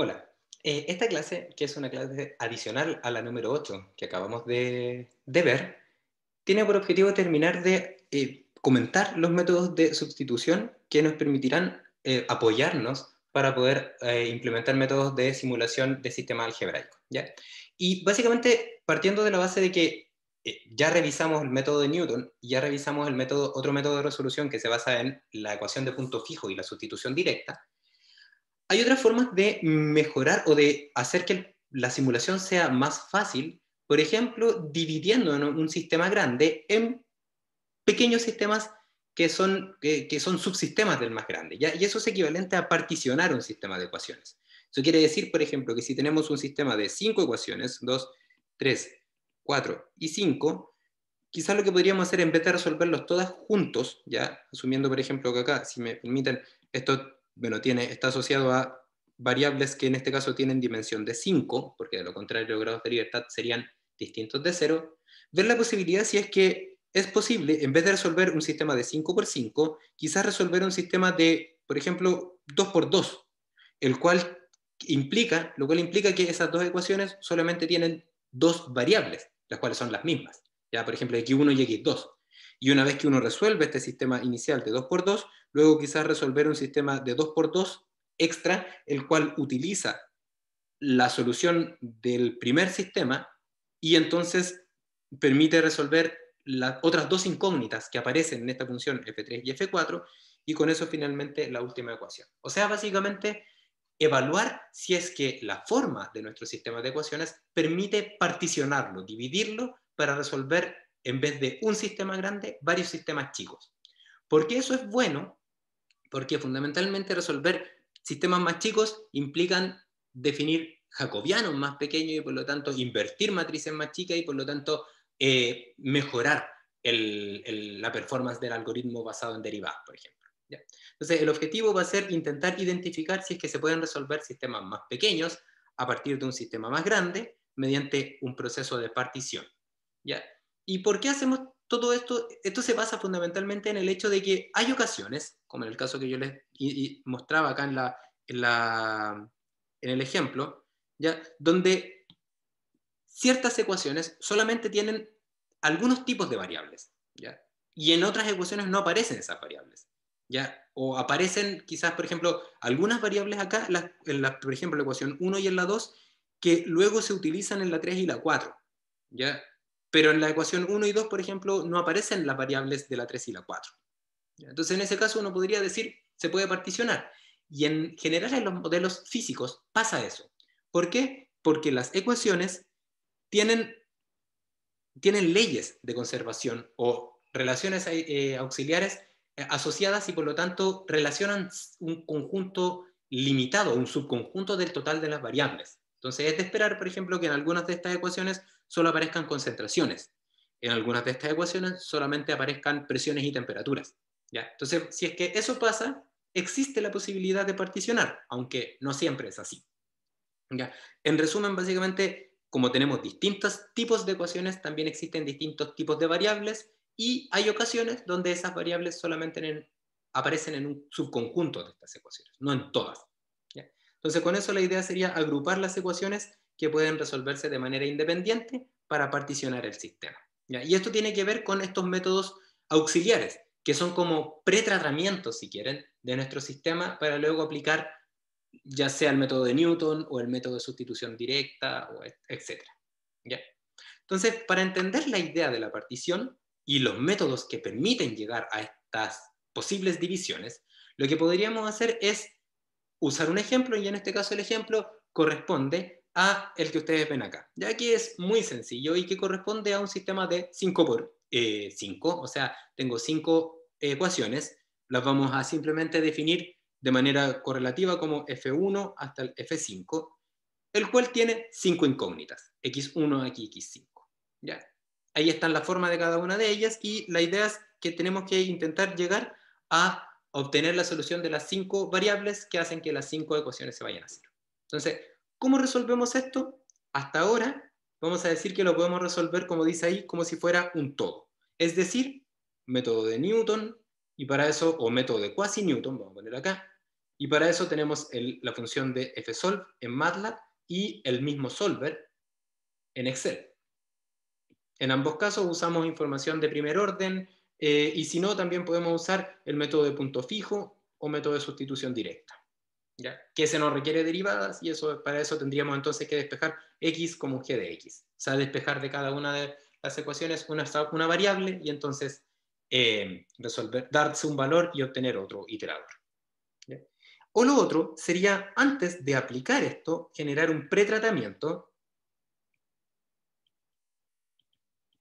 Hola. Eh, esta clase, que es una clase adicional a la número 8 que acabamos de, ver, tiene por objetivo terminar de eh, comentar los métodos de sustitución que nos permitirán eh, apoyarnos para poder implementar métodos de simulación de sistema algebraico. Y básicamente partiendo de la base de que ya revisamos el método de Newton, ya revisamos el método, otro método de resolución que se basa en la ecuación de punto fijo y la sustitución directa, hay otras formas de mejorar o de hacer que la simulación sea más fácil, por ejemplo, dividiendo un sistema grande en pequeños sistemas que son, que, son subsistemas del más grande. ¿ya? Y eso es equivalente a particionar un sistema de ecuaciones. Eso quiere decir, por ejemplo, que si tenemos un sistema de cinco ecuaciones, dos, tres, cuatro y cinco, quizás lo que podríamos hacer en vez de resolverlos todas juntos, ya asumiendo, por ejemplo, que acá, si me permiten, esto bueno, tiene, está asociado a variables que en este caso tienen dimensión de 5, porque de lo contrario los grados de libertad serían distintos de 0, ver la posibilidad si es que es posible, en vez de resolver un sistema de 5 por 5, quizás resolver un sistema de, por ejemplo, 2 por 2, el cual implica, lo cual implica que esas dos ecuaciones solamente tienen dos variables, las cuales son las mismas, ya por ejemplo x1 y x2. Y una vez que uno resuelve este sistema inicial de 2x2, luego quizás resolver un sistema de 2x2 extra, el cual utiliza la solución del primer sistema y entonces permite resolver las otras dos incógnitas que aparecen en esta función f3 y f4 y con eso finalmente la última ecuación. O sea, básicamente evaluar si es que la forma de nuestro sistema de ecuaciones permite particionarlo, dividirlo para resolver en vez de un sistema grande, varios sistemas chicos. Porque eso es bueno, porque fundamentalmente resolver sistemas más chicos implican definir jacobianos más pequeños y por lo tanto invertir matrices más chicas y por lo tanto eh, mejorar la performance del algoritmo basado en derivadas, por ejemplo. Entonces, el objetivo va a ser intentar identificar si es que se pueden resolver sistemas más pequeños a partir de un sistema más grande mediante un proceso de partición. ¿ya? ¿Y por qué hacemos todo esto? Esto se basa fundamentalmente en el hecho de que hay ocasiones, como en el caso que yo les mostraba acá en, la, el ejemplo, ¿ya? donde ciertas ecuaciones solamente tienen algunos tipos de variables, y en otras ecuaciones no aparecen esas variables. ¿ya? O aparecen quizás, por ejemplo, algunas variables acá, la, por ejemplo, la ecuación 1 y en la 2, que luego se utilizan en la 3 y la 4. ¿ya? pero en la ecuación 1 y 2, por ejemplo, no aparecen las variables de la 3 y la 4. Entonces, en ese caso, uno podría decir, se puede particionar. Y en general, en los modelos físicos pasa eso. ¿Por qué? Porque las ecuaciones tienen, tienen leyes de conservación o relaciones eh, eh, auxiliares eh, asociadas y por lo tanto relacionan un conjunto limitado, un subconjunto del total de las variables. Entonces, es de esperar, por ejemplo, que en algunas de estas ecuaciones solo aparezcan concentraciones. En algunas de estas ecuaciones solamente aparezcan presiones y temperaturas. ¿ya? Entonces, si es que eso pasa, existe la posibilidad de particionar, aunque no siempre es así. ¿ya? En resumen, básicamente, como tenemos distintos tipos de ecuaciones, también existen distintos tipos de variables y hay ocasiones donde esas variables solamente aparecen en un subconjunto de estas ecuaciones, no en todas. Entonces, con eso la idea sería agrupar las ecuaciones que pueden resolverse de manera independiente para particionar el sistema. Y esto tiene que ver con estos métodos auxiliares, que son como pretratamientos, si quieren, de nuestro sistema para luego aplicar ya sea el método de Newton o el método de sustitución directa, etc. ¿Ya? Entonces, para entender la idea de la partición y los métodos que permiten llegar a estas posibles divisiones, lo que podríamos hacer es usar un ejemplo, y en este caso el ejemplo corresponde a el que ustedes ven acá, ya aquí es muy sencillo y que corresponde a un sistema de 5 por 5, eh, o sea, tengo 5 ecuaciones, las vamos a simplemente definir de manera correlativa como F1 hasta el F5, el cual tiene 5 incógnitas, X1 aquí, X5. ¿ya? Ahí están la forma de cada una de ellas y la idea es que tenemos que intentar llegar a obtener la solución de las 5 variables que hacen que las 5 ecuaciones se vayan a cero. Entonces, ¿Cómo resolvemos esto? Hasta ahora vamos a decir que lo podemos resolver, como dice ahí, como si fuera un todo. Es decir, método de Newton, y para eso, o método de quasi-Newton, vamos a poner acá, y para eso tenemos la función de fsolve en MATLAB y el mismo solver en Excel. En ambos casos usamos información de primer orden, eh, y si no, también podemos usar el método de punto fijo o método de sustitución directa que se nos requiere derivadas y eso, para eso tendríamos entonces que despejar x como g de x. O sea, despejar de cada una de las ecuaciones una, una variable y entonces eh, resolver, darse un valor y obtener otro iterador. O lo otro sería, antes de aplicar esto, generar un pretratamiento.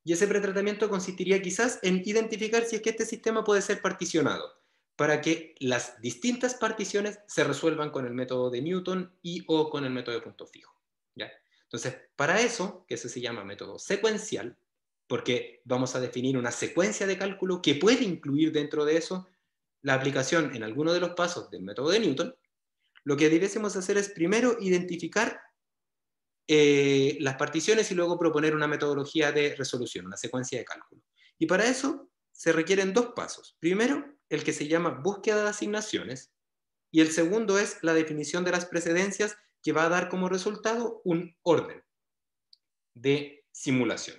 Y ese pretratamiento consistiría quizás en identificar si es que este sistema puede ser particionado para que las distintas particiones se resuelvan con el método de Newton y o con el método de punto fijo. ¿ya? Entonces, para eso, que eso se llama método secuencial, porque vamos a definir una secuencia de cálculo que puede incluir dentro de eso la aplicación en alguno de los pasos del método de Newton, lo que debiésemos hacer es primero identificar eh, las particiones y luego proponer una metodología de resolución, una secuencia de cálculo. Y para eso se requieren dos pasos. Primero, el que se llama búsqueda de asignaciones, y el segundo es la definición de las precedencias que va a dar como resultado un orden de simulación,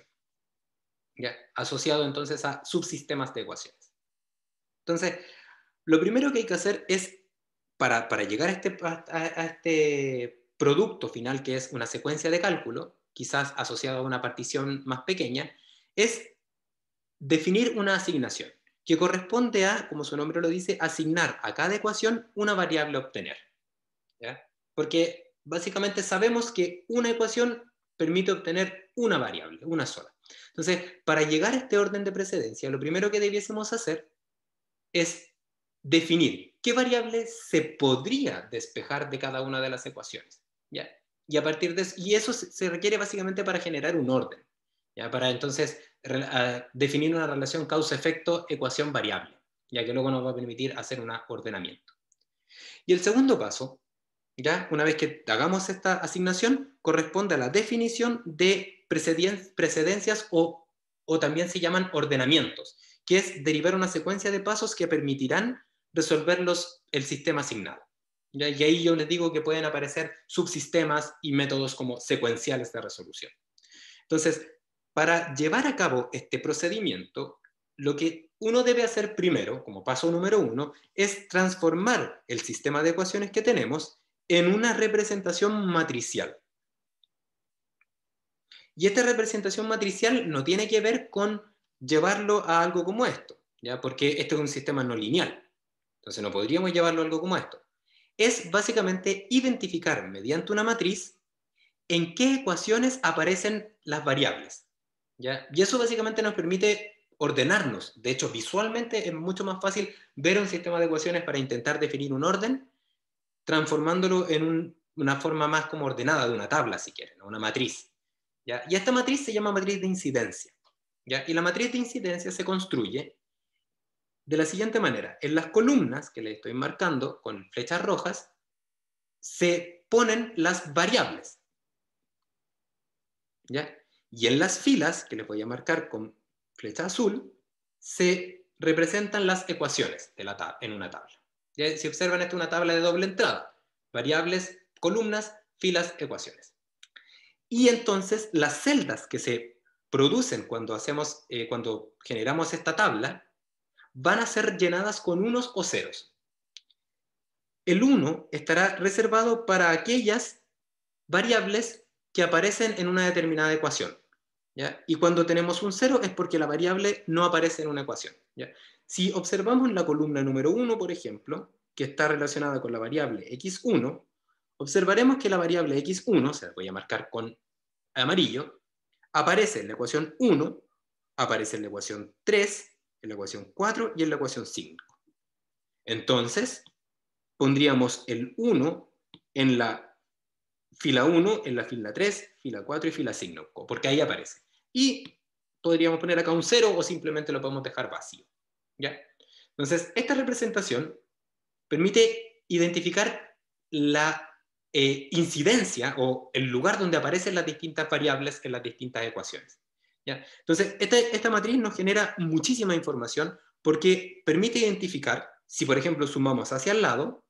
asociado entonces a subsistemas de ecuaciones. Entonces, lo primero que hay que hacer es, para, llegar a este, a, a este producto final, que es una secuencia de cálculo, quizás asociado a una partición más pequeña, es definir una asignación que corresponde a, como su nombre lo dice, asignar a cada ecuación una variable a obtener. Porque básicamente sabemos que una ecuación permite obtener una variable, una sola. Entonces, para llegar a este orden de precedencia, lo primero que debiésemos hacer es definir qué variable se podría despejar de cada una de las ecuaciones. ¿ya? Y, a partir de y eso se requiere básicamente para generar un orden para entonces definir una relación causa-efecto, ecuación variable, ya que luego nos va a permitir hacer un ordenamiento. Y el segundo paso, ya una vez que hagamos esta asignación, corresponde a la definición de precedencias o, o también se llaman ordenamientos, que es derivar una secuencia de pasos que permitirán resolver el sistema asignado. Y ahí yo les digo que pueden aparecer subsistemas y métodos como secuenciales de resolución. Entonces, para llevar a cabo este procedimiento, lo que uno debe hacer primero, como paso número uno, es transformar el sistema de ecuaciones que tenemos en una representación matricial. Y esta representación matricial no tiene que ver con llevarlo a algo como esto, ¿ya? porque esto es un sistema no lineal. Entonces no podríamos llevarlo a algo como esto. Es básicamente identificar mediante una matriz en qué ecuaciones aparecen las variables. ¿ya? Y eso básicamente nos permite ordenarnos. De hecho, visualmente es mucho más fácil ver un sistema de ecuaciones para intentar definir un orden, transformándolo en una forma más como ordenada de una tabla, si quieren, una matriz. ¿ya? Y esta matriz se llama matriz de incidencia. ¿ya? Y la matriz de incidencia se construye de la siguiente manera. En las columnas que le estoy marcando con flechas rojas, se ponen las variables. ¿Ya? Y en las filas, que les voy a marcar con flecha azul, se representan las ecuaciones de la en una tabla. Si observan, esta es una tabla de doble entrada. Variables, columnas, filas, ecuaciones. Y entonces las celdas que se producen cuando, hacemos, eh, cuando generamos esta tabla van a ser llenadas con unos o ceros. El 1 estará reservado para aquellas variables que aparecen en una determinada ecuación. Y cuando tenemos un cero es porque la variable no aparece en una ecuación. Si observamos la columna número 1, por ejemplo, que está relacionada con la variable x1, observaremos que la variable x1, se la voy a marcar con amarillo, aparece en la ecuación 1, aparece en la ecuación 3, en la ecuación 4 y en la ecuación 5. Entonces, pondríamos el 1 en la fila 1, en la fila 3, fila 4 y fila 5, porque ahí aparece. Y podríamos poner acá un 0 o simplemente lo podemos dejar vacío. ¿ya? Entonces, esta representación permite identificar la eh, incidencia o el lugar donde aparecen las distintas variables en las distintas ecuaciones. ¿ya? Entonces, esta, esta matriz nos genera muchísima información porque permite identificar si, por ejemplo, sumamos hacia el lado,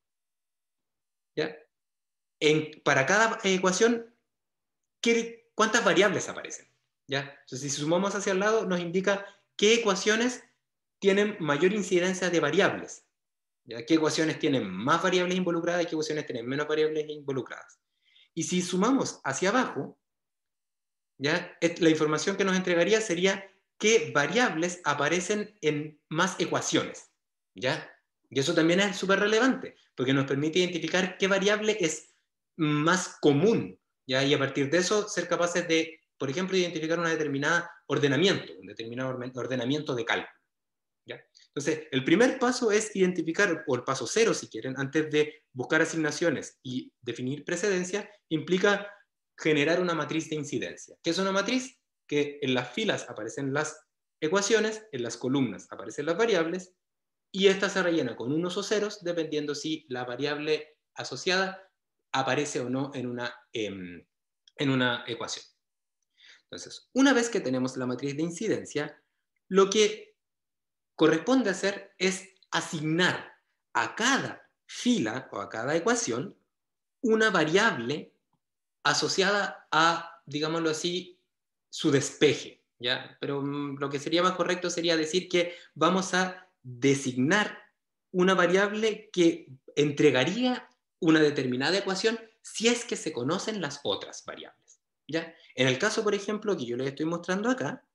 ¿ya? para cada eh, ecuación, ¿cuántas variables aparecen? ¿Ya? Entonces, si sumamos hacia el lado, nos indica qué ecuaciones tienen mayor incidencia de variables. ¿ya? ¿Qué ecuaciones tienen más variables involucradas y qué ecuaciones tienen menos variables involucradas? Y si sumamos hacia abajo, ¿ya? la información que nos entregaría sería qué variables aparecen en más ecuaciones. ¿ya? Y eso también es súper relevante, porque nos permite identificar qué variable es más común, ¿ya? y a partir de eso ser capaces de, por ejemplo, identificar una determinada ordenamiento, un determinado ordenamiento de cálculo. ¿ya? Entonces, el primer paso es identificar, o el paso cero si quieren, antes de buscar asignaciones y definir precedencia, implica generar una matriz de incidencia. que es una matriz? Que en las filas aparecen las ecuaciones, en las columnas aparecen las variables, y esta se rellena con unos o ceros, dependiendo si la variable asociada aparece o no en una, em, en una ecuación. Entonces, una vez que tenemos la matriz de incidencia, lo que corresponde hacer es asignar a cada fila o a cada ecuación una variable asociada a, digámoslo así, su despeje. ¿ya? Pero mm, lo que sería más correcto sería decir que vamos a designar una variable que entregaría una determinada ecuación si es que se conocen las otras variables. ¿ya? En el caso, por ejemplo, que yo les estoy mostrando acá,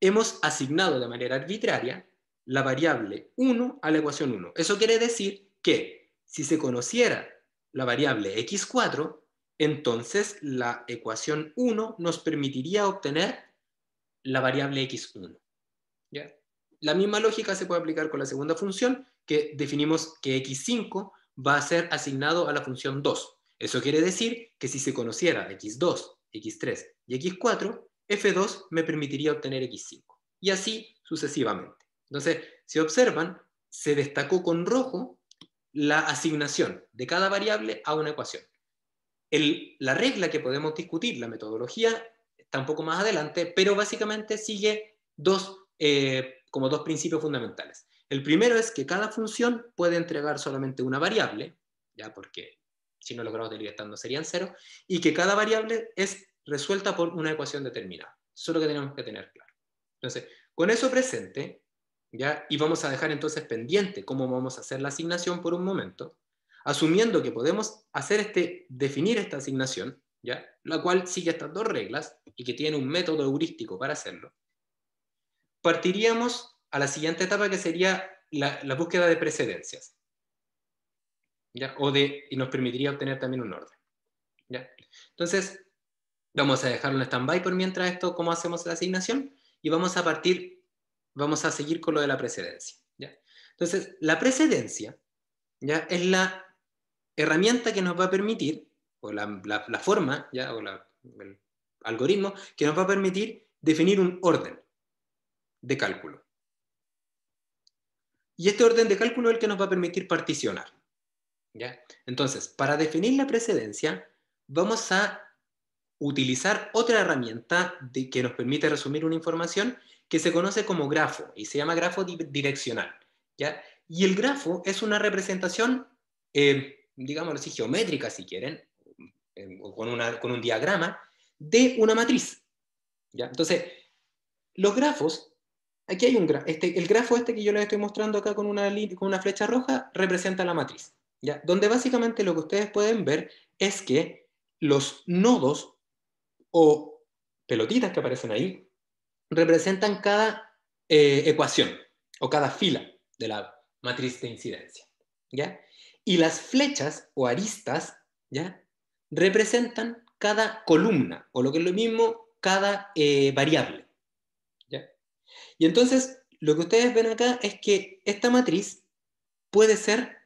hemos asignado de manera arbitraria la variable 1 a la ecuación 1. Eso quiere decir que si se conociera la variable x4, entonces la ecuación 1 nos permitiría obtener la variable x1 la misma lógica se puede aplicar con la segunda función, que definimos que x5 va a ser asignado a la función 2. Eso quiere decir que si se conociera x2, x3 y x4, f2 me permitiría obtener x5. Y así sucesivamente. Entonces, si observan, se destacó con rojo la asignación de cada variable a una ecuación. la regla que podemos discutir, la metodología, está un poco más adelante, pero básicamente sigue dos eh, como dos principios fundamentales. El primero es que cada función puede entregar solamente una variable, ya porque si no logramos de libertad no serían cero, y que cada variable es resuelta por una ecuación determinada. Eso es lo que tenemos que tener claro. Entonces, con eso presente, ya, y vamos a dejar entonces pendiente cómo vamos a hacer la asignación por un momento, asumiendo que podemos hacer este, definir esta asignación, ¿ya? la cual sigue estas dos reglas y que tiene un método heurístico para hacerlo, partiríamos a la siguiente etapa que sería la, búsqueda de precedencias. ¿ya? de, y nos permitiría obtener también un orden. ¿ya? Entonces, vamos a dejarlo en stand-by por mientras esto, cómo hacemos la asignación, y vamos a partir, vamos a seguir con lo de la precedencia. Entonces, la precedencia ¿ya? es la herramienta que nos va a permitir, o la, forma, ¿ya? o el algoritmo, que nos va a permitir definir un orden de cálculo. Y este orden de cálculo es el que nos va a permitir particionar. ¿ya? Entonces, para definir la precedencia, vamos a utilizar otra herramienta que nos permite resumir una información que se conoce como grafo y se llama grafo direccional. ¿ya? Y el grafo es una representación, eh, digamos así, geométrica si quieren, con, con un diagrama, de una matriz. ¿ya? Entonces, los grafos aquí hay un grafo. Este, el grafo este que yo les estoy mostrando acá con una, con una flecha roja representa la matriz, ¿ya? donde básicamente lo que ustedes pueden ver es que los nodos o pelotitas que aparecen ahí representan cada eh, ecuación o cada fila de la matriz de incidencia. ¿ya? Y las flechas o aristas ¿ya? representan cada columna o lo que es lo mismo, cada eh, variable. Y entonces, lo que ustedes ven acá es que esta matriz puede ser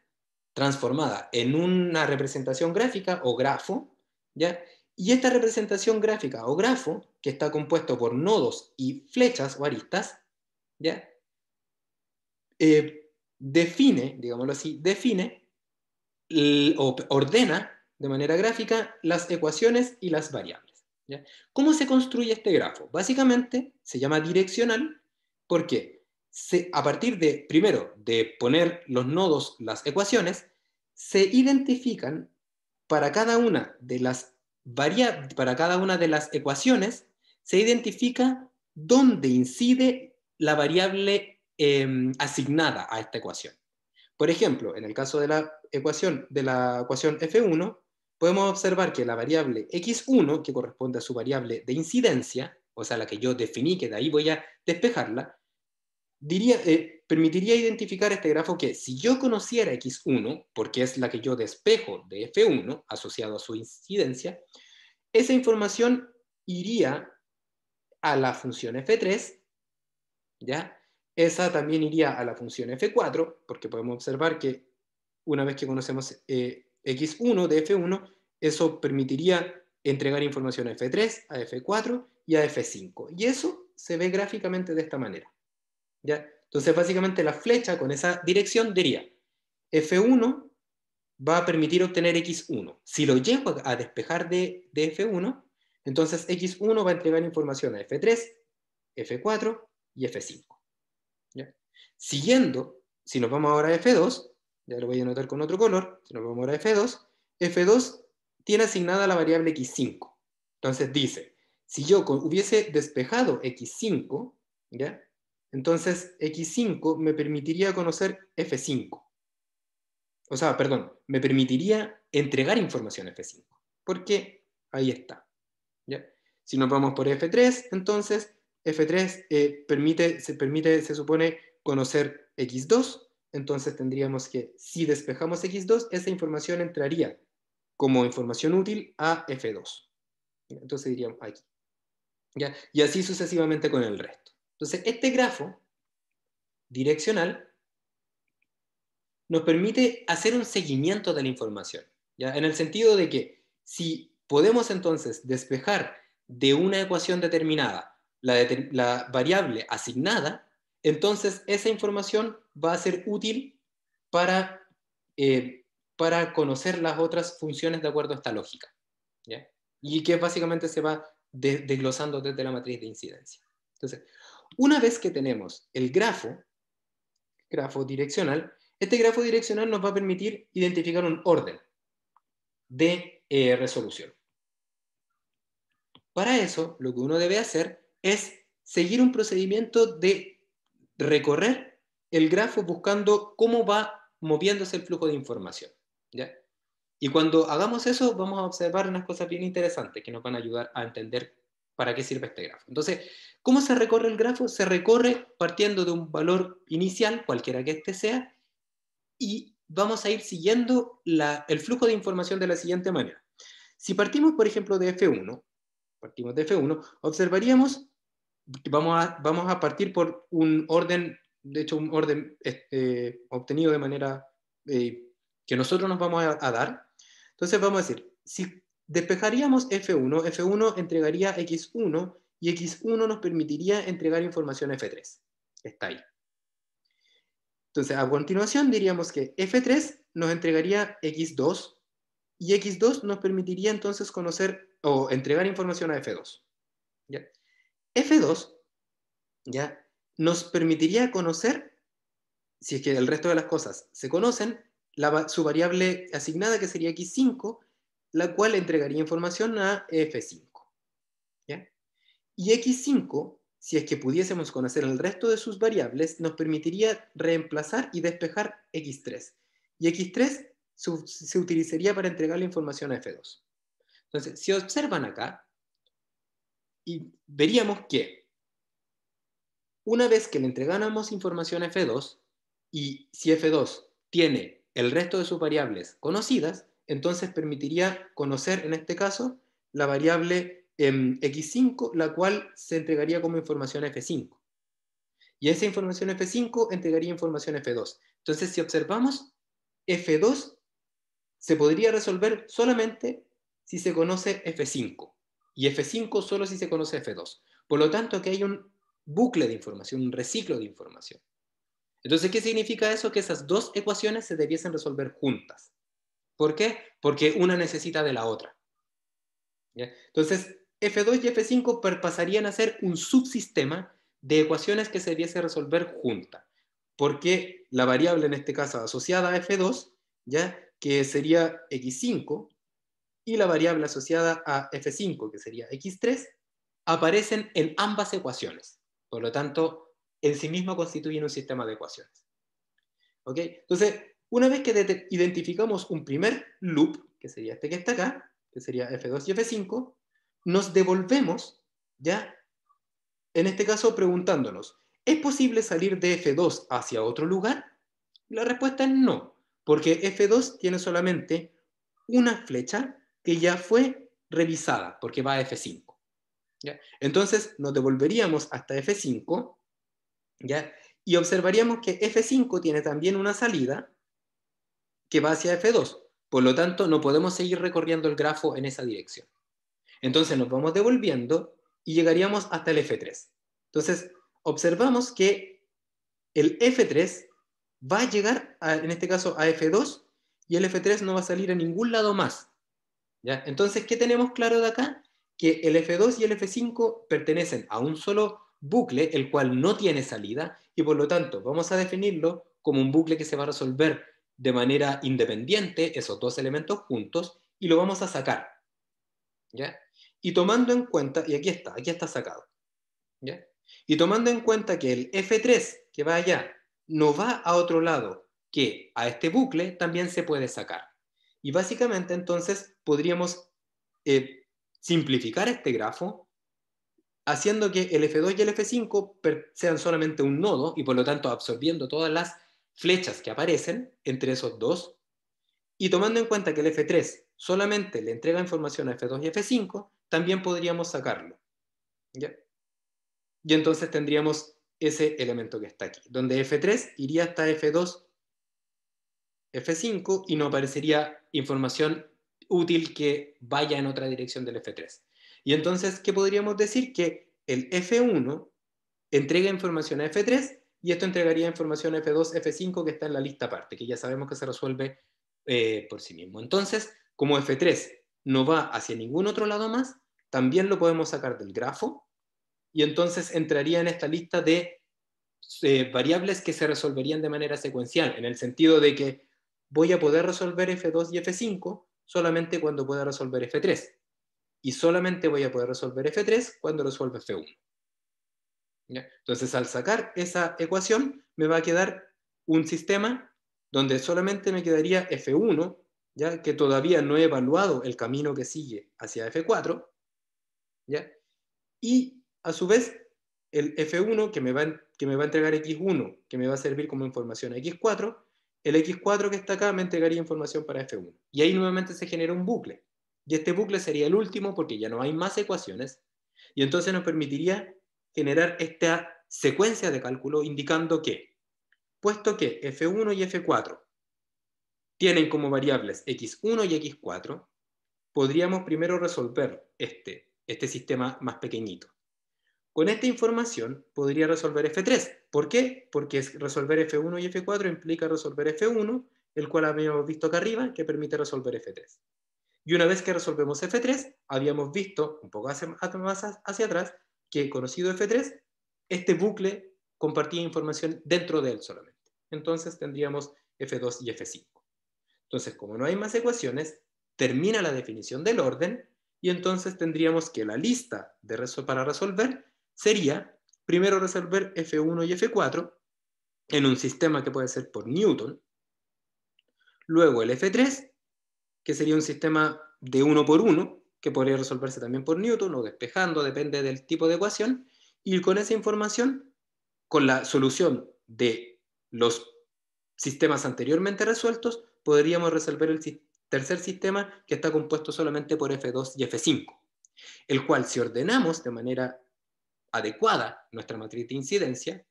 transformada en una representación gráfica o grafo, ¿ya? Y esta representación gráfica o grafo, que está compuesto por nodos y flechas o aristas, ¿ya? Eh, define, digámoslo así, define o ordena de manera gráfica las ecuaciones y las variables. ¿Cómo se construye este grafo? Básicamente se llama direccional porque a partir de, primero, de poner los nodos, las ecuaciones, se identifican para cada una de las, para cada una de las ecuaciones, se identifica dónde incide la variable em, asignada a esta ecuación. Por ejemplo, en el caso de la ecuación, de la ecuación F1, podemos observar que la variable x1, que corresponde a su variable de incidencia, o sea, la que yo definí, que de ahí voy a despejarla, diría, eh, permitiría identificar este grafo que si yo conociera x1, porque es la que yo despejo de f1, asociado a su incidencia, esa información iría a la función f3, ¿ya? Esa también iría a la función f4, porque podemos observar que una vez que conocemos eh, x1 de f1, eso permitiría entregar información a F3, a F4 y a F5. Y eso se ve gráficamente de esta manera. ¿ya? Entonces, básicamente la flecha con esa dirección diría, F1 va a permitir obtener X1. Si lo llevo a despejar de, F1, entonces X1 va a entregar información a F3, F4 y F5. Siguiendo, si nos vamos ahora a F2, ya lo voy a anotar con otro color, si nos vamos ahora a F2, F2 tiene asignada la variable x5. Entonces dice, si yo hubiese despejado x5, ¿ya? Entonces x5 me permitiría conocer f5. O sea, perdón, me permitiría entregar información f5, porque ahí está. Si nos vamos por f3, entonces f3 eh, permite, se permite, se supone, conocer x2, entonces tendríamos que, si despejamos x2, esa información entraría como información útil a F2. Entonces diríamos aquí. Y así sucesivamente con el resto. Entonces, este grafo direccional nos permite hacer un seguimiento de la información, ¿ya? en el sentido de que si podemos entonces despejar de una ecuación determinada la, variable asignada, entonces esa información va a ser útil para eh, para conocer las otras funciones de acuerdo a esta lógica. Y que básicamente se va desglosando desde la matriz de incidencia. Entonces, una vez que tenemos el grafo, grafo direccional, este grafo direccional nos va a permitir identificar un orden de eh, resolución. Para eso, lo que uno debe hacer es seguir un procedimiento de recorrer el grafo buscando cómo va moviéndose el flujo de información. ¿ya? Y cuando hagamos eso, vamos a observar unas cosas bien interesantes que nos van a ayudar a entender para qué sirve este grafo. Entonces, ¿cómo se recorre el grafo? Se recorre partiendo de un valor inicial, cualquiera que este sea, y vamos a ir siguiendo el flujo de información de la siguiente manera. Si partimos, por ejemplo, de F1, partimos de F1, observaríamos que vamos a, vamos a partir por un orden, de hecho, un orden este, obtenido de manera eh, que nosotros nos vamos a, dar. Entonces vamos a decir, si despejaríamos F1, F1 entregaría X1 y X1 nos permitiría entregar información a F3. Está ahí. Entonces, a continuación diríamos que F3 nos entregaría X2 y X2 nos permitiría entonces conocer o entregar información a F2. F2 ¿ya? nos permitiría conocer, si es que el resto de las cosas se conocen, la, su variable asignada, que sería X5, la cual entregaría información a F5. ¿ya? Y X5, si es que pudiésemos conocer el resto de sus variables, nos permitiría reemplazar y despejar X3. Y X3 se utilizaría para entregar la información a F2. Entonces, si observan acá, y veríamos que una vez que le entregáramos información a F2, y si F2 tiene el resto de sus variables conocidas, entonces permitiría conocer, en este caso, la variable em, x5, la cual se entregaría como información f5. Y esa información f5 entregaría información f2. Entonces, si observamos, f2 se podría resolver solamente si se conoce f5. Y f5 solo si se conoce f2. Por lo tanto, aquí hay un bucle de información, un reciclo de información. Entonces, ¿qué significa eso? Que esas dos ecuaciones se debiesen resolver juntas. ¿Por qué? Porque una necesita de la otra. Entonces, F2 y F5 pasarían a ser un subsistema de ecuaciones que se debiese resolver juntas. Porque la variable, en este caso, asociada a F2, ¿ya? que sería X5, y la variable asociada a F5, que sería X3, aparecen en ambas ecuaciones. Por lo tanto, en sí misma constituyen un sistema de ecuaciones. ¿Ok? Entonces, una vez que identificamos un primer loop, que sería este que está acá, que sería F2 y F5, nos devolvemos, ¿ya? En este caso preguntándonos, ¿es posible salir de F2 hacia otro lugar? La respuesta es no, porque F2 tiene solamente una flecha que ya fue revisada, porque va a F5. Entonces nos devolveríamos hasta F5 y observaríamos que F5 tiene también una salida que va hacia F2. Por lo tanto, no podemos seguir recorriendo el grafo en esa dirección. Entonces nos vamos devolviendo y llegaríamos hasta el F3. Entonces, observamos que el F3 va a llegar, en este caso, a F2 y el F3 no va a salir a ningún lado más. Entonces, ¿qué tenemos claro de acá? Que el F2 y el F5 pertenecen a un solo bucle el cual no tiene salida y por lo tanto vamos a definirlo como un bucle que se va a resolver de manera independiente, esos dos elementos juntos, y lo vamos a sacar. ¿ya? Y tomando en cuenta, y aquí está, aquí está sacado. ¿ya? Y tomando en cuenta que el F3 que va allá no va a otro lado que a este bucle, también se puede sacar. Y básicamente entonces podríamos eh, simplificar este grafo haciendo que el F2 y el F5 sean solamente un nodo y por lo tanto absorbiendo todas las flechas que aparecen entre esos dos. Y tomando en cuenta que el F3 solamente le entrega información a F2 y F5, también podríamos sacarlo. Y entonces tendríamos ese elemento que está aquí, donde F3 iría hasta F2, F5 y no aparecería información útil que vaya en otra dirección del F3. Y entonces, ¿qué podríamos decir? Que el F1 entrega información a F3 y esto entregaría información a F2, F5 que está en la lista aparte, que ya sabemos que se resuelve eh, por sí mismo. Entonces, como F3 no va hacia ningún otro lado más, también lo podemos sacar del grafo y entonces entraría en esta lista de eh, variables que se resolverían de manera secuencial, en el sentido de que voy a poder resolver F2 y F5 solamente cuando pueda resolver F3 y solamente voy a poder resolver f3 cuando resuelva f1. Entonces, al sacar esa ecuación, me va a quedar un sistema donde solamente me quedaría f1, ¿ya? que todavía no he evaluado el camino que sigue hacia f4, ¿ya? y a su vez el f1 que me, va, que me va a entregar x1, que me va a servir como información a x4, el x4 que está acá me entregaría información para f1. Y ahí nuevamente se genera un bucle. Y este bucle sería el último porque ya no hay más ecuaciones. Y entonces nos permitiría generar esta secuencia de cálculo indicando que, puesto que F1 y F4 tienen como variables X1 y X4, podríamos primero resolver este, este sistema más pequeñito. Con esta información podría resolver F3. ¿Por qué? Porque resolver F1 y F4 implica resolver F1, el cual habíamos visto acá arriba, que permite resolver F3. Y una vez que resolvemos F3, habíamos visto, un poco hacia, más hacia atrás, que conocido F3, este bucle compartía información dentro de él solamente. Entonces tendríamos F2 y F5. Entonces, como no hay más ecuaciones, termina la definición del orden y entonces tendríamos que la lista para resolver sería primero resolver F1 y F4 en un sistema que puede ser por Newton, luego el F3 que sería un sistema de uno por uno, que podría resolverse también por Newton o despejando, depende del tipo de ecuación, y con esa información, con la solución de los sistemas anteriormente resueltos, podríamos resolver el tercer sistema que está compuesto solamente por F2 y F5, el cual si ordenamos de manera adecuada nuestra matriz de incidencia,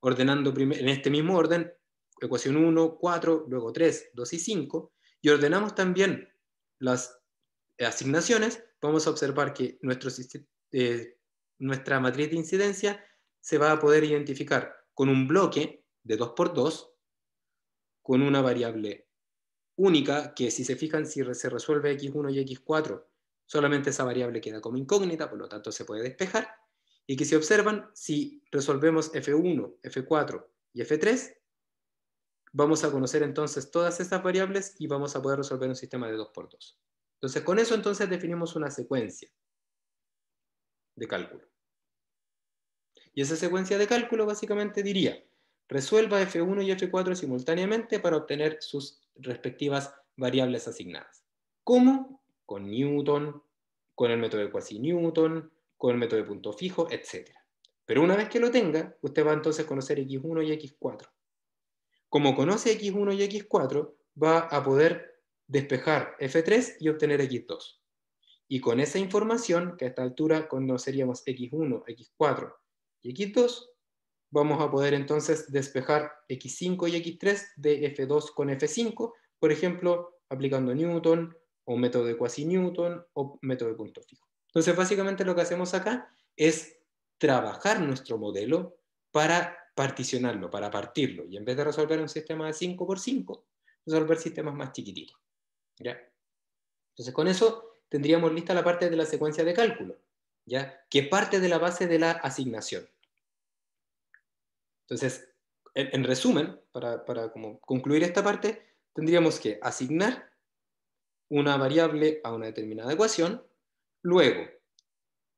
ordenando en este mismo orden ecuación 1, 4, luego 3, 2 y 5, y ordenamos también las eh, asignaciones, vamos a observar que nuestro, eh, nuestra matriz de incidencia se va a poder identificar con un bloque de 2x2, con una variable única, que si se fijan, si se resuelve x1 y x4, solamente esa variable queda como incógnita, por lo tanto se puede despejar, y que si observan, si resolvemos f1, f4 y f3, Vamos a conocer entonces todas estas variables y vamos a poder resolver un sistema de 2 por 2. Entonces, con eso entonces definimos una secuencia de cálculo. Y esa secuencia de cálculo básicamente diría, resuelva F1 y F4 simultáneamente para obtener sus respectivas variables asignadas. ¿Cómo? Con Newton, con el método de quasi-Newton, con el método de punto fijo, etc. Pero una vez que lo tenga, usted va entonces a conocer X1 y X4 como conoce X1 y X4, va a poder despejar F3 y obtener X2. Y con esa información, que a esta altura conoceríamos X1, X4 y X2, vamos a poder entonces despejar X5 y X3 de F2 con F5, por ejemplo, aplicando Newton, o método de cuasi newton o método de punto fijo. Entonces, básicamente lo que hacemos acá es trabajar nuestro modelo para particionarlo, para partirlo, y en vez de resolver un sistema de 5 por 5, resolver sistemas más chiquititos. ¿ya? Entonces, con eso tendríamos lista la parte de la secuencia de cálculo, ¿ya? que parte de la base de la asignación. Entonces, en, resumen, para, concluir esta parte, tendríamos que asignar una variable a una determinada ecuación, luego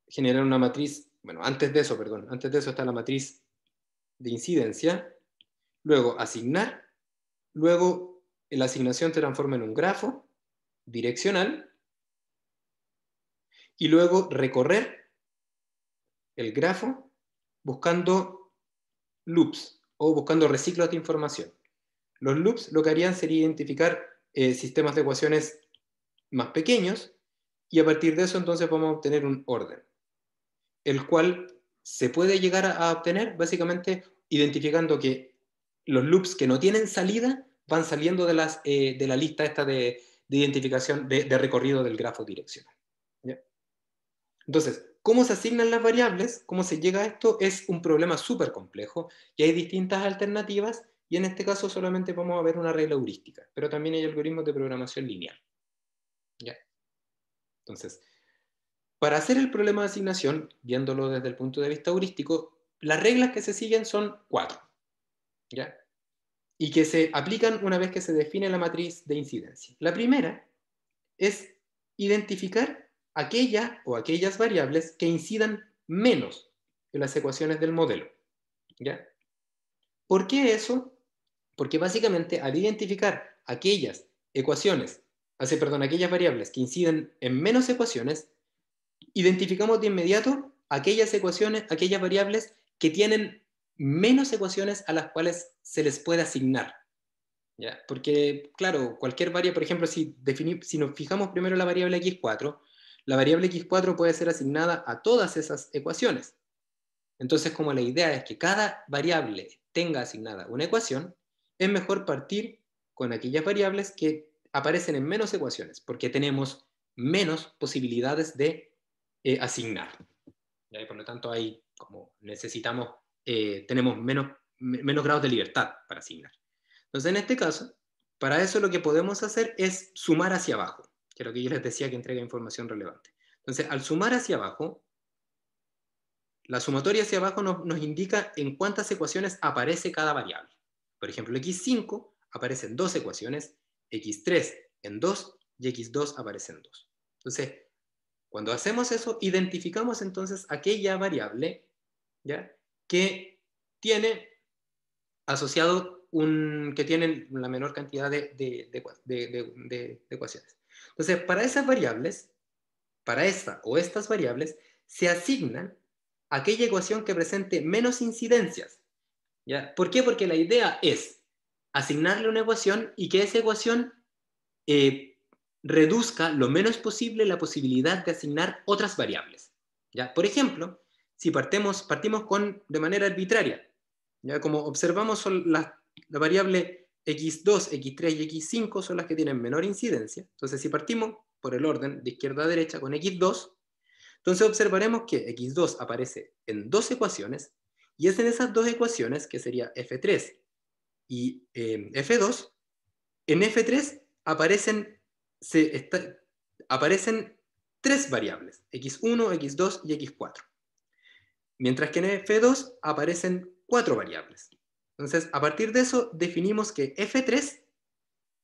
generar una matriz, bueno, antes de eso, perdón, antes de eso está la matriz de incidencia, luego asignar, luego la asignación se transforma en un grafo direccional y luego recorrer el grafo buscando loops o buscando reciclos de información. Los loops lo que harían sería identificar eh, sistemas de ecuaciones más pequeños y a partir de eso entonces vamos a obtener un orden, el cual se puede llegar a obtener básicamente identificando que los loops que no tienen salida van saliendo de, eh, la lista esta de, identificación de, recorrido del grafo direccional. Entonces, cómo se asignan las variables, cómo se llega a esto, es un problema súper complejo y hay distintas alternativas y en este caso solamente vamos a ver una regla heurística, pero también hay algoritmos de programación lineal. ¿Ya? Entonces, para hacer el problema de asignación, viéndolo desde el punto de vista heurístico, las reglas que se siguen son cuatro. ¿ya? Y que se aplican una vez que se define la matriz de incidencia. La primera es identificar aquella o aquellas variables que incidan menos en las ecuaciones del modelo. ¿ya? ¿Por qué eso? Porque básicamente al identificar aquellas ecuaciones, perdón, aquellas variables que inciden en menos ecuaciones, identificamos de inmediato aquellas ecuaciones, aquellas variables que tienen menos ecuaciones a las cuales se les puede asignar. ¿Ya? Porque, claro, cualquier variable, por ejemplo, si, si nos fijamos primero la variable x4, la variable x4 puede ser asignada a todas esas ecuaciones. Entonces, como la idea es que cada variable tenga asignada una ecuación, es mejor partir con aquellas variables que aparecen en menos ecuaciones, porque tenemos menos posibilidades de eh, asignar. por lo tanto, ahí como necesitamos, eh, tenemos menos, menos grados de libertad para asignar. Entonces, en este caso, para eso lo que podemos hacer es sumar hacia abajo, que es lo que yo les decía que entrega información relevante. Entonces, al sumar hacia abajo, la sumatoria hacia abajo nos, nos indica en cuántas ecuaciones aparece cada variable. Por ejemplo, x5 aparece en dos ecuaciones, x3 en dos y x2 aparece en dos Entonces, cuando hacemos eso, identificamos entonces aquella variable ¿ya? que tiene asociado un, que tiene la menor cantidad de, de, de, ecuaciones. Entonces, para esas variables, para esta o estas variables, se asigna aquella ecuación que presente menos incidencias. ¿Por qué? Porque la idea es asignarle una ecuación y que esa ecuación eh, reduzca lo menos posible la posibilidad de asignar otras variables. ¿ya? Por ejemplo, si partimos, partimos con, de manera arbitraria, ¿ya? como observamos la variable x2, x3 y x5 son las que tienen menor incidencia. Entonces, si partimos por el orden de izquierda a derecha con x2, entonces observaremos que x2 aparece en dos ecuaciones, y es en esas dos ecuaciones, que sería f3 y eh, f2, en f3 aparecen aparecen tres variables, x1, x2 y x4. Mientras que en f2 aparecen cuatro variables. Entonces, a partir de eso, definimos que f3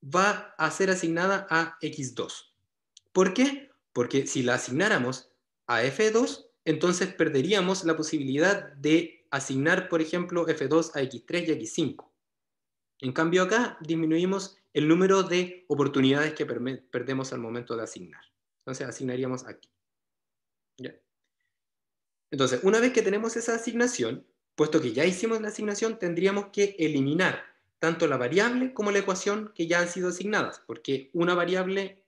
va a ser asignada a x2. ¿Por qué? Porque si la asignáramos a f2, entonces perderíamos la posibilidad de asignar, por ejemplo, f2 a x3 y x5. En cambio acá disminuimos el número de oportunidades que perdemos al momento de asignar. Entonces, asignaríamos aquí. Entonces, una vez que tenemos esa asignación, puesto que ya hicimos la asignación, tendríamos que eliminar tanto la variable como la ecuación que ya han sido asignadas, porque una variable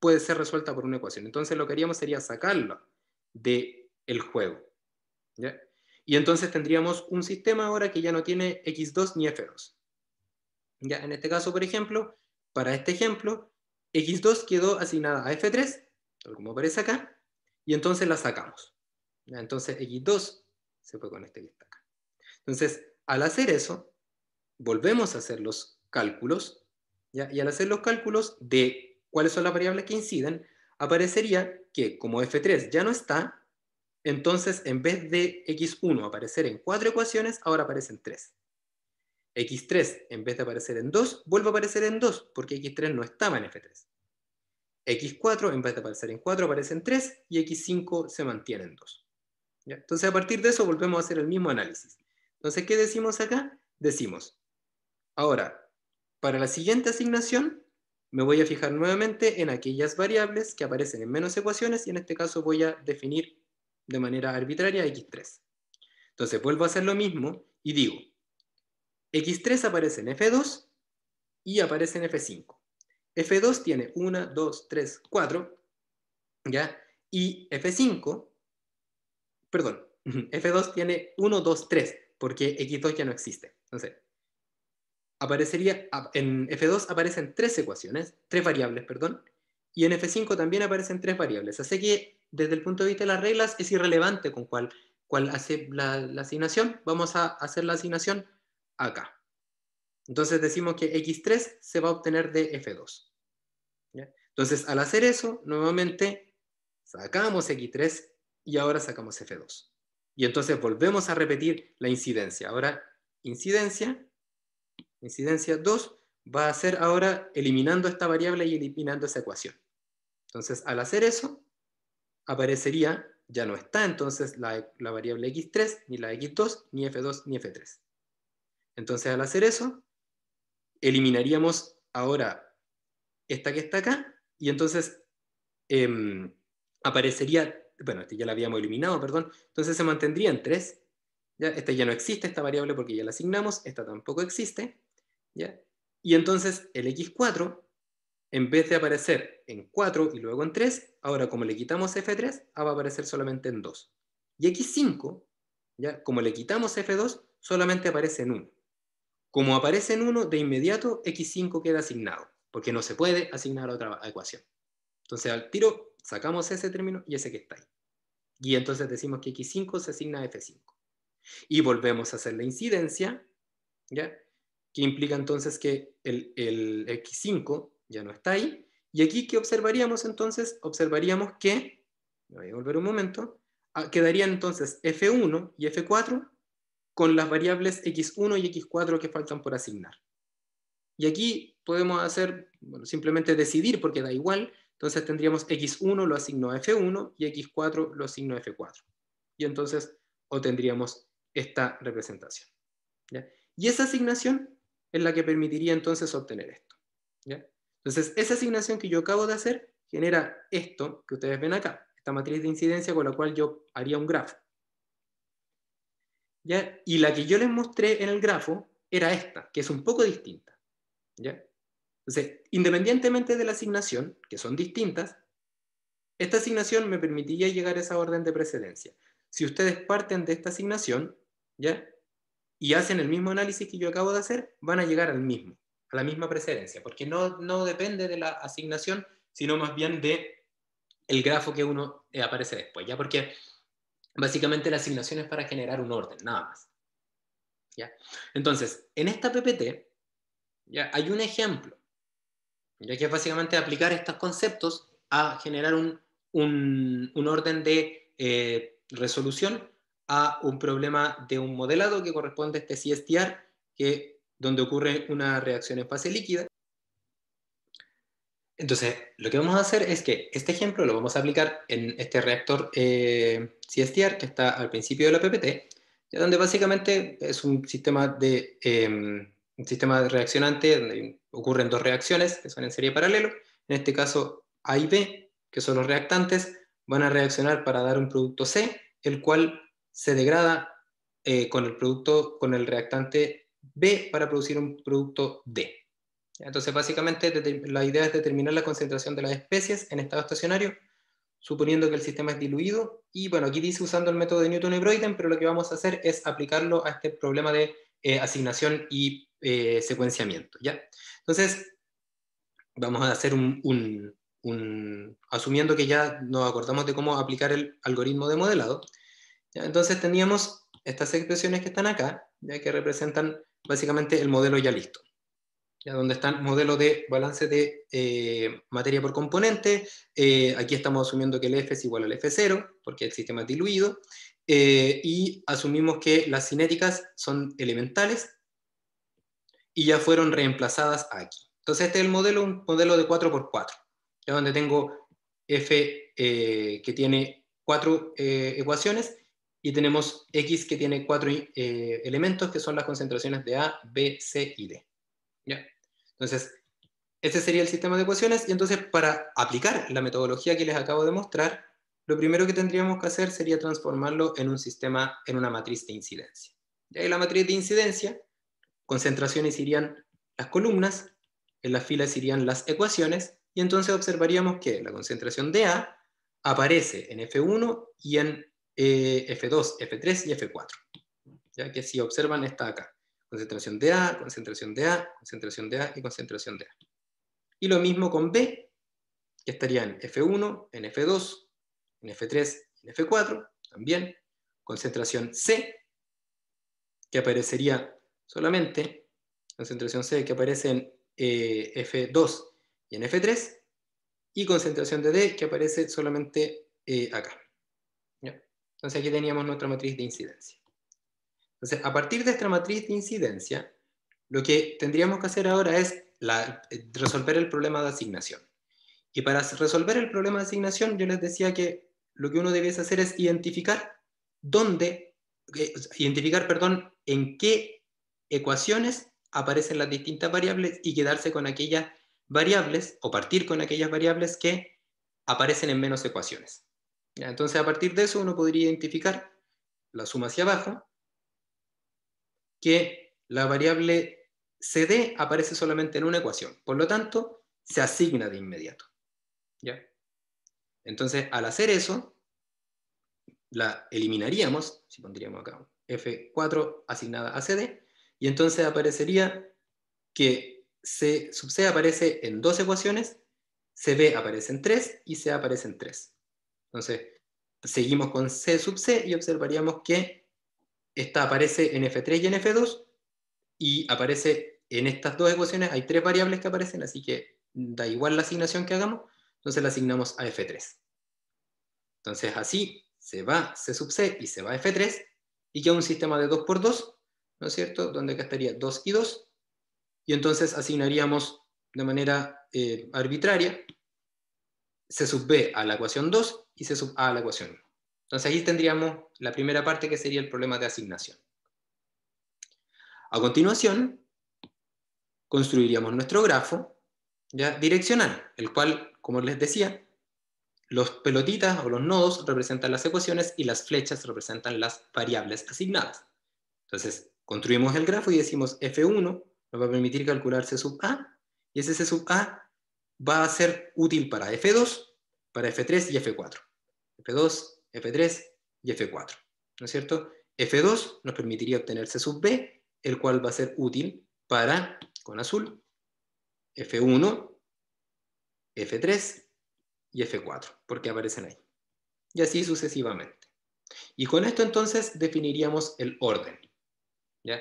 puede ser resuelta por una ecuación. Entonces, lo que haríamos sería sacarla del el juego. Y entonces tendríamos un sistema ahora que ya no tiene x2 ni f2. Ya, en este caso, por ejemplo, para este ejemplo, X2 quedó asignada a F3, tal como aparece acá, y entonces la sacamos. entonces X2 se fue con este que está acá. Entonces, al hacer eso, volvemos a hacer los cálculos, y al hacer los cálculos de cuáles son las variables que inciden, aparecería que como F3 ya no está, entonces en vez de X1 aparecer en cuatro ecuaciones, ahora aparecen tres. X3, en vez de aparecer en 2, vuelve a aparecer en 2, porque X3 no estaba en F3. X4, en vez de aparecer en 4, aparece en 3, y X5 se mantiene en 2. Entonces, a partir de eso, volvemos a hacer el mismo análisis. Entonces, ¿qué decimos acá? Decimos, ahora, para la siguiente asignación, me voy a fijar nuevamente en aquellas variables que aparecen en menos ecuaciones, y en este caso voy a definir de manera arbitraria X3. Entonces, vuelvo a hacer lo mismo, y digo, X3 aparece en F2 y aparece en F5. F2 tiene 1, 2, 3, 4, ¿ya? Y F5, perdón, F2 tiene 1, 2, 3, porque X2 ya no existe. Entonces, aparecería, en F2 aparecen tres ecuaciones, tres variables, perdón, y en F5 también aparecen tres variables. Así que desde el punto de vista de las reglas es irrelevante con cuál, cuál hace la asignación. Vamos a hacer la asignación acá. Entonces decimos que X3 se va a obtener de F2. Entonces, al hacer eso, nuevamente sacamos X3 y ahora sacamos F2. Y entonces volvemos a repetir la incidencia. Ahora, incidencia, incidencia 2 va a ser ahora eliminando esta variable y eliminando esa ecuación. Entonces, al hacer eso, aparecería, ya no está entonces la variable x3, ni la x2, ni f2, ni f3. Entonces, al hacer eso, eliminaríamos ahora esta que está acá, y entonces em, aparecería, bueno, este ya la habíamos eliminado, perdón, entonces se mantendría en ¿ya? Esta ya no existe, esta variable, porque ya la asignamos, esta tampoco existe. ¿ya? Y entonces el x4, en vez de aparecer en 4 y luego en 3, ahora como le quitamos f3, ah, va a aparecer solamente en 2. Y x5, ¿ya? como le quitamos f2, solamente aparece en 1. Como aparece en 1, de inmediato x5 queda asignado, porque no se puede asignar a otra ecuación. Entonces al tiro sacamos ese término y ese que está ahí. Y entonces decimos que x5 se asigna a f5. Y volvemos a hacer la incidencia, ¿ya? que implica entonces que el, x5 ya no está ahí. Y aquí, ¿qué observaríamos entonces? Observaríamos que, voy a volver un momento, ah, quedarían entonces f1 y f4 con las variables x1 y x4 que faltan por asignar. Y aquí podemos hacer, bueno, simplemente decidir porque da igual, entonces tendríamos x1 lo asigno a f1 y x4 lo asigno a f4. Y entonces obtendríamos esta representación. Y esa asignación es la que permitiría entonces obtener esto. Entonces, esa asignación que yo acabo de hacer genera esto que ustedes ven acá, esta matriz de incidencia con la cual yo haría un grafo. Y la que yo les mostré en el grafo era esta, que es un poco distinta. ¿ya? Entonces, independientemente de la asignación, que son distintas, esta asignación me permitiría llegar a esa orden de precedencia. Si ustedes parten de esta asignación, ¿ya? Y hacen el mismo análisis que yo acabo de hacer, van a llegar al mismo, a la misma precedencia, porque no, depende de la asignación, sino más bien de el grafo que uno eh, aparece después, ¿ya? Porque Básicamente la asignación es para generar un orden, nada más. ¿Ya? Entonces, en esta PPT ¿ya? hay un ejemplo, ¿ya? que es básicamente aplicar estos conceptos a generar un, orden de eh, resolución a un problema de un modelado que corresponde a este CSTR, que, donde ocurre una reacción en fase líquida, entonces, lo que vamos a hacer es que este ejemplo lo vamos a aplicar en este reactor eh, CSTR que está al principio de la PPT, donde básicamente es un sistema de, em, un sistema reaccionante donde ocurren dos reacciones que son en serie paralelo. En este caso, A y B, que son los reactantes, van a reaccionar para dar un producto C, el cual se degrada eh, con el producto, con el reactante B para producir un producto D. Entonces, básicamente, la idea es determinar la concentración de las especies en estado estacionario, suponiendo que el sistema es diluido. Y bueno, aquí dice usando el método de Newton y Broyden, pero lo que vamos a hacer es aplicarlo a este problema de eh, asignación y eh, secuenciamiento. ¿ya? Entonces, vamos a hacer un, Asumiendo que ya nos acordamos de cómo aplicar el algoritmo de modelado, entonces teníamos estas expresiones que están acá, ya que representan básicamente el modelo ya listo ya donde están modelo de balance de eh, materia por componente. Eh, aquí estamos asumiendo que el F es igual al F0, porque el sistema es diluido. Eh, y asumimos que las cinéticas son elementales y ya fueron reemplazadas aquí. Entonces este es el modelo, un modelo de 4x4, ya donde tengo F que tiene cuatro ecuaciones y tenemos X que tiene cuatro elementos que son las concentraciones de A, B, C y D. Entonces, este sería el sistema de ecuaciones y entonces para aplicar la metodología que les acabo de mostrar, lo primero que tendríamos que hacer sería transformarlo en un sistema, en una matriz de incidencia. ¿Ya? Y la matriz de incidencia, concentraciones irían las columnas, en las filas irían las ecuaciones, y entonces observaríamos que la concentración de A aparece en F1 y en F2, eh, F3 y F4. Ya que si observan está acá concentración de A, concentración de A, concentración de A y concentración de A. Y lo mismo con B, que estaría en F1, en F2, en F3 y en F4, también. Concentración C, que aparecería solamente, concentración C que aparece en eh, F2 y en F3, y concentración de D que aparece solamente eh, acá. Entonces aquí teníamos nuestra matriz de incidencia. Entonces, a partir de esta matriz de incidencia, lo que tendríamos que hacer ahora es eh, resolver el problema de asignación. Y para resolver el problema de asignación, yo les decía que lo que uno debiese hacer es identificar dónde, eh, identificar, perdón, en qué ecuaciones aparecen las distintas variables y quedarse con aquellas variables o partir con aquellas variables que aparecen en menos ecuaciones. Entonces, a partir de eso, uno podría identificar la suma hacia abajo, que la variable CD aparece solamente en una ecuación. Por lo tanto, se asigna de inmediato. Entonces, al hacer eso, la eliminaríamos, si pondríamos acá F4 asignada a CD, y entonces aparecería que C sub C aparece en dos ecuaciones, CB aparece en tres y C aparece en tres. Entonces, seguimos con C sub C y observaríamos que esta aparece en F3 y en F2 y aparece en estas dos ecuaciones, hay tres variables que aparecen, así que da igual la asignación que hagamos, entonces la asignamos a F3. Entonces así se va C sub C y se va F3 y queda un sistema de 2 por 2, ¿no es cierto? Donde acá estaría 2 y 2 y entonces asignaríamos de manera eh, arbitraria C sub B a la ecuación 2 y C sub A a la ecuación 1. Entonces ahí tendríamos la primera parte que sería el problema de asignación. A continuación, construiríamos nuestro grafo ¿ya? direccional, el cual, como les decía, los pelotitas o los nodos representan las ecuaciones y las flechas representan las variables asignadas. Entonces, construimos el grafo y decimos F1 nos va a permitir calcular C sub A, y ese C sub A va a ser útil para F2, para F3 y F4. F2, F3 y F4. ¿No es cierto? F2 nos permitiría obtener C sub B, el cual va a ser útil para, con azul, F1, F3 y F4, porque aparecen ahí. Y así sucesivamente. Y con esto entonces definiríamos el orden.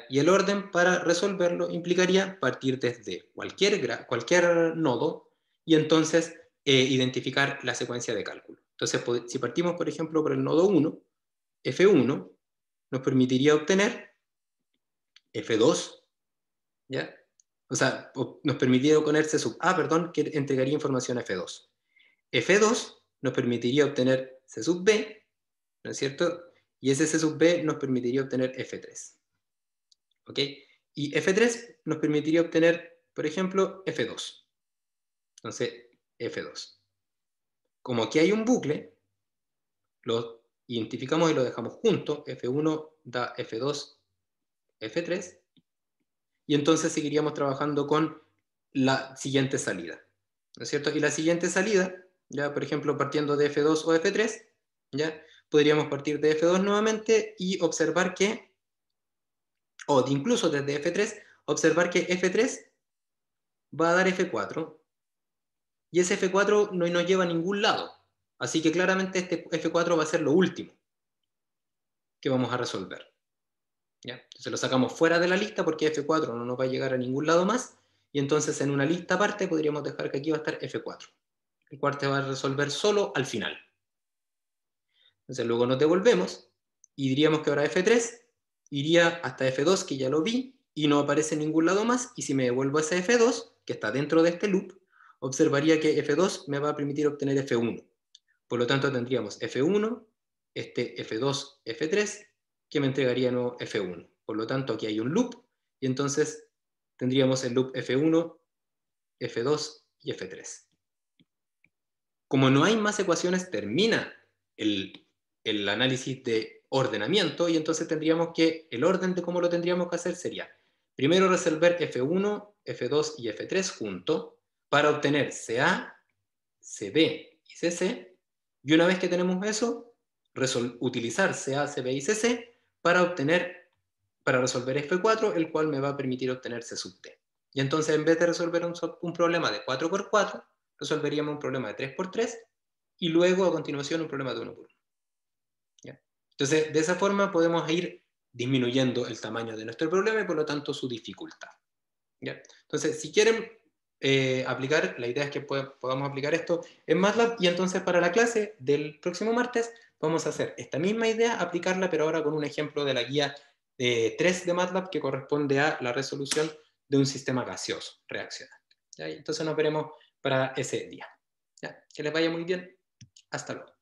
Y el orden para resolverlo implicaría partir desde cualquier, cualquier nodo y entonces eh, identificar la secuencia de cálculo. Entonces, si partimos, por ejemplo, por el nodo 1, F1 nos permitiría obtener F2, ¿ya? O sea, nos permitiría obtener C sub A, ah, perdón, que entregaría información a F2. F2 nos permitiría obtener C sub B, ¿no es cierto? Y ese C sub B nos permitiría obtener F3. ¿Ok? Y F3 nos permitiría obtener, por ejemplo, F2. Entonces, F2. Como aquí hay un bucle, lo identificamos y lo dejamos junto, F1 da F2, F3, y entonces seguiríamos trabajando con la siguiente salida. ¿No es cierto? Y la siguiente salida, ya por ejemplo partiendo de F2 o F3, ya podríamos partir de F2 nuevamente y observar que, o incluso desde F3, observar que F3 va a dar F4, y ese F4 no nos lleva a ningún lado. Así que claramente este F4 va a ser lo último que vamos a resolver. ¿Ya? Entonces lo sacamos fuera de la lista porque F4 no nos va a llegar a ningún lado más, y entonces en una lista aparte podríamos dejar que aquí va a estar F4, el cuarto va a resolver solo al final. Entonces luego nos devolvemos, y diríamos que ahora F3 iría hasta F2, que ya lo vi, y no aparece en ningún lado más, y si me devuelvo a ese F2, que está dentro de este loop, observaría que F2 me va a permitir obtener F1. Por lo tanto, tendríamos F1, este F2, F3, que me entregaría nuevo F1. Por lo tanto, aquí hay un loop, y entonces tendríamos el loop F1, F2 y F3. Como no hay más ecuaciones, termina el, análisis de ordenamiento, y entonces tendríamos que, el orden de cómo lo tendríamos que hacer sería, primero resolver F1, F2 y F3 junto, para obtener CA, CB y CC. Y una vez que tenemos eso, utilizar CA, CB y CC para obtener, para resolver F4, el cual me va a permitir obtener C sub T. Y entonces en vez de resolver un, problema de 4 por 4 resolveríamos un problema de 3 por 3 y luego a continuación un problema de 1 por 1 Entonces de esa forma podemos ir disminuyendo el tamaño de nuestro problema y por lo tanto su dificultad. Entonces si quieren eh, aplicar, la idea es que podamos aplicar esto en MATLAB y entonces para la clase del próximo martes vamos a hacer esta misma idea, aplicarla, pero ahora con un ejemplo de la guía de eh, 3 de MATLAB que corresponde a la resolución de un sistema gaseoso reaccionante. Entonces nos veremos para ese día. Que les vaya muy bien. Hasta luego.